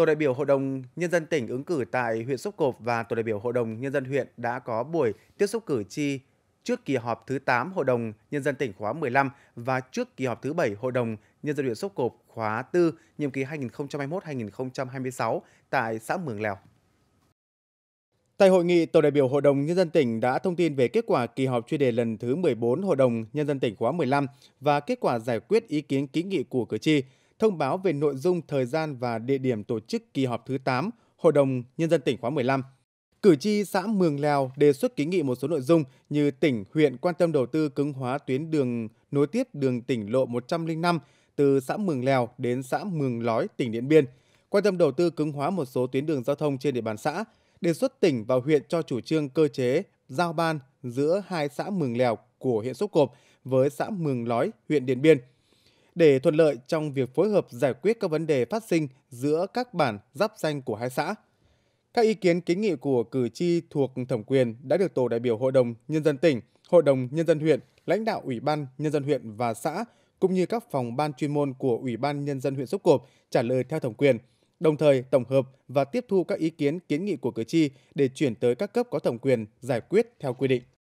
Tổ đại biểu Hội đồng Nhân dân tỉnh ứng cử tại huyện Sốc Cộp và Tổ đại biểu Hội đồng Nhân dân huyện đã có buổi tiếp xúc cử tri trước kỳ họp thứ 8 Hội đồng Nhân dân tỉnh khóa 15 và trước kỳ họp thứ 7 Hội đồng Nhân dân huyện Sốc Cộp khóa 4 nhiệm kỳ 2021-2026 tại xã Mường Lèo. Tại hội nghị, Tổ đại biểu Hội đồng Nhân dân tỉnh đã thông tin về kết quả kỳ họp chuyên đề lần thứ 14 Hội đồng Nhân dân tỉnh khóa 15 và kết quả giải quyết ý kiến kiến nghị của cử tri thông báo về nội dung, thời gian và địa điểm tổ chức kỳ họp thứ 8 Hội đồng Nhân dân tỉnh khóa 15. Cử tri xã Mường Lèo đề xuất kiến nghị một số nội dung như tỉnh, huyện quan tâm đầu tư cứng hóa tuyến đường nối tiếp đường tỉnh lộ 105 từ xã Mường Lèo đến xã Mường Lói, tỉnh Điện Biên, quan tâm đầu tư cứng hóa một số tuyến đường giao thông trên địa bàn xã, đề xuất tỉnh và huyện cho chủ trương cơ chế giao ban giữa hai xã Mường Lèo của huyện Sốc Cộp với xã Mường Lói, huyện Điện Biên – để thuận lợi trong việc phối hợp giải quyết các vấn đề phát sinh giữa các bản giáp danh của hai xã. Các ý kiến kiến nghị của cử tri thuộc thẩm quyền đã được tổ đại biểu Hội đồng Nhân dân tỉnh, Hội đồng Nhân dân huyện, lãnh đạo Ủy ban Nhân dân huyện và xã cũng như các phòng ban chuyên môn của Ủy ban Nhân dân huyện Sốc Cộp trả lời theo thẩm quyền, đồng thời tổng hợp và tiếp thu các ý kiến kiến nghị của cử tri để chuyển tới các cấp có thẩm quyền giải quyết theo quy định.